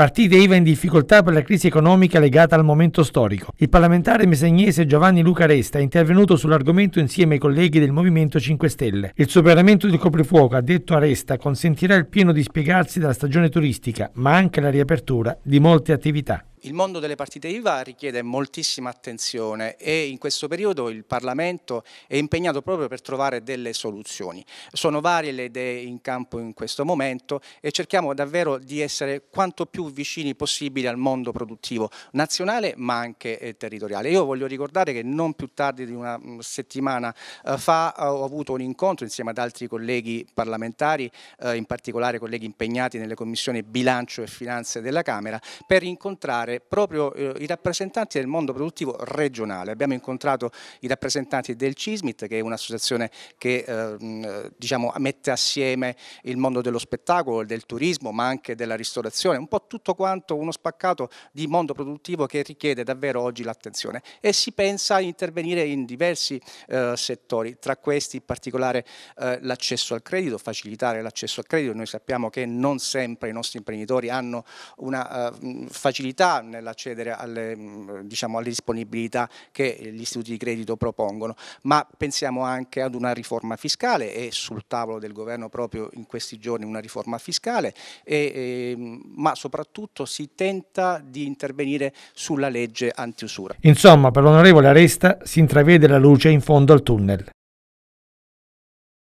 Partita IVA in difficoltà per la crisi economica legata al momento storico. Il parlamentare mesegnese Giovanni Luca Resta è intervenuto sull'argomento insieme ai colleghi del Movimento 5 Stelle. Il superamento del coprifuoco, ha detto Aresta, consentirà il pieno dispiegarsi della stagione turistica, ma anche la riapertura di molte attività. Il mondo delle partite IVA richiede moltissima attenzione e in questo periodo il Parlamento è impegnato proprio per trovare delle soluzioni. Sono varie le idee in campo in questo momento e cerchiamo davvero di essere quanto più vicini possibile al mondo produttivo nazionale ma anche eh, territoriale. Io voglio ricordare che non più tardi di una mm, settimana eh, fa eh, ho avuto un incontro insieme ad altri colleghi parlamentari, in particolare colleghi impegnati nelle commissioni bilancio e finanze della Camera, per incontrare incontrare proprio eh, i rappresentanti del mondo produttivo regionale. Abbiamo incontrato i rappresentanti del CISMIT, che è un'associazione che eh, diciamo, mette assieme il mondo dello spettacolo, del turismo, ma anche della ristorazione, un po' tutto quanto uno spaccato di mondo produttivo che richiede davvero oggi l'attenzione. E si pensa a intervenire in diversi eh, settori, tra questi in particolare eh, l'accesso al credito, facilitare l'accesso al credito. Noi sappiamo che non sempre i nostri imprenditori hanno una eh, facilità nell'accedere alle, mm, diciamo, alle disponibilità che gli istituti di credito propongono, ma pensiamo anche ad una riforma fiscale e sul tavolo del governo proprio in questi giorni una riforma fiscale, e, e, ehm, ma soprattutto si tenta di intervenire sulla legge antiusura. Insomma, per l'onorevole Aresta si intravede la luce in fondo al tunnel.